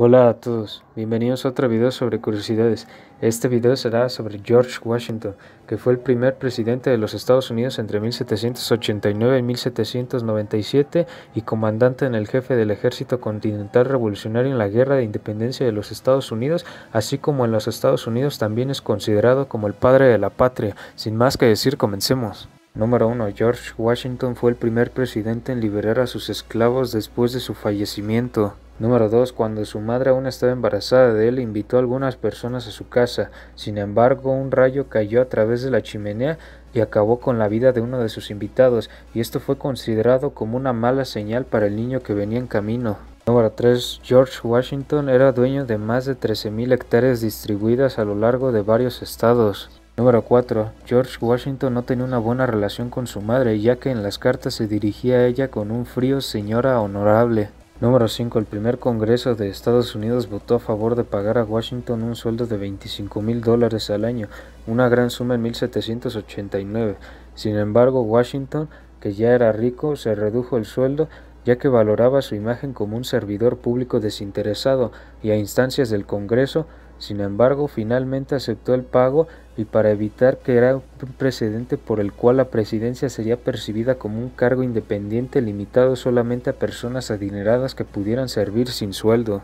Hola a todos, bienvenidos a otro video sobre curiosidades. Este video será sobre George Washington, que fue el primer presidente de los Estados Unidos entre 1789 y 1797 y comandante en el jefe del ejército continental revolucionario en la Guerra de Independencia de los Estados Unidos, así como en los Estados Unidos también es considerado como el padre de la patria. Sin más que decir, comencemos. Número 1. George Washington fue el primer presidente en liberar a sus esclavos después de su fallecimiento. Número 2. Cuando su madre aún estaba embarazada de él, invitó a algunas personas a su casa. Sin embargo, un rayo cayó a través de la chimenea y acabó con la vida de uno de sus invitados, y esto fue considerado como una mala señal para el niño que venía en camino. Número 3. George Washington era dueño de más de 13.000 hectáreas distribuidas a lo largo de varios estados. Número 4. George Washington no tenía una buena relación con su madre, ya que en las cartas se dirigía a ella con un frío señora honorable. Número 5. El primer Congreso de Estados Unidos votó a favor de pagar a Washington un sueldo de 25 mil dólares al año, una gran suma en 1789. Sin embargo, Washington, que ya era rico, se redujo el sueldo ya que valoraba su imagen como un servidor público desinteresado y a instancias del Congreso, sin embargo, finalmente aceptó el pago y para evitar que era un precedente por el cual la presidencia sería percibida como un cargo independiente limitado solamente a personas adineradas que pudieran servir sin sueldo.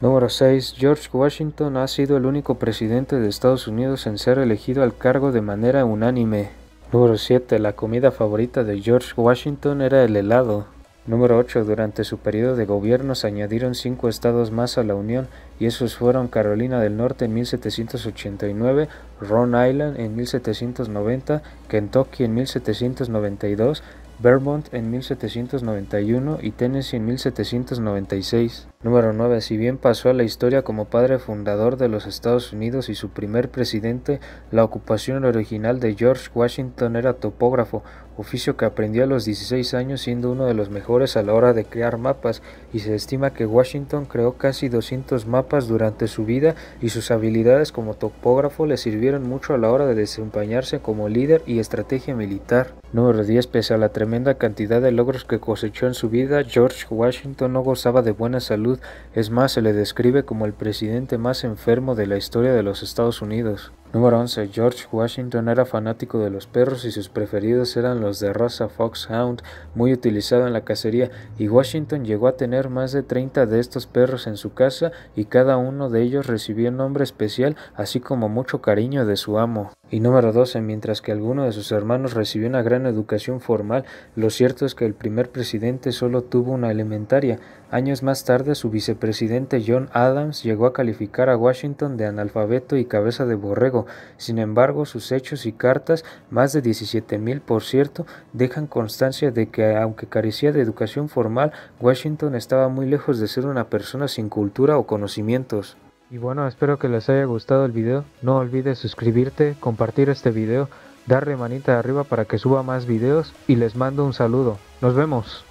Número 6. George Washington ha sido el único presidente de Estados Unidos en ser elegido al cargo de manera unánime. Número 7. La comida favorita de George Washington era el helado. Número 8. Durante su periodo de gobierno se añadieron cinco estados más a la Unión y esos fueron Carolina del Norte en 1789, Rhode Island en 1790, Kentucky en 1792, Vermont en 1791 y Tennessee en 1796. Número 9. Si bien pasó a la historia como padre fundador de los Estados Unidos y su primer presidente, la ocupación original de George Washington era topógrafo, oficio que aprendió a los 16 años siendo uno de los mejores a la hora de crear mapas, y se estima que Washington creó casi 200 mapas durante su vida y sus habilidades como topógrafo le sirvieron mucho a la hora de desempeñarse como líder y estrategia militar. Número 10. Pese a la tremenda cantidad de logros que cosechó en su vida, George Washington no gozaba de buena salud, es más, se le describe como el presidente más enfermo de la historia de los Estados Unidos. Número 11. George Washington era fanático de los perros y sus preferidos eran los de raza Foxhound, muy utilizado en la cacería, y Washington llegó a tener más de 30 de estos perros en su casa y cada uno de ellos recibió un nombre especial, así como mucho cariño de su amo. Y número 12. Mientras que alguno de sus hermanos recibió una gran educación formal, lo cierto es que el primer presidente solo tuvo una elementaria. Años más tarde, su vicepresidente John Adams llegó a calificar a Washington de analfabeto y cabeza de borrego. Sin embargo, sus hechos y cartas, más de 17.000 por cierto, dejan constancia de que, aunque carecía de educación formal, Washington estaba muy lejos de ser una persona sin cultura o conocimientos. Y bueno, espero que les haya gustado el video. No olvides suscribirte, compartir este video, darle manita arriba para que suba más videos y les mando un saludo. Nos vemos.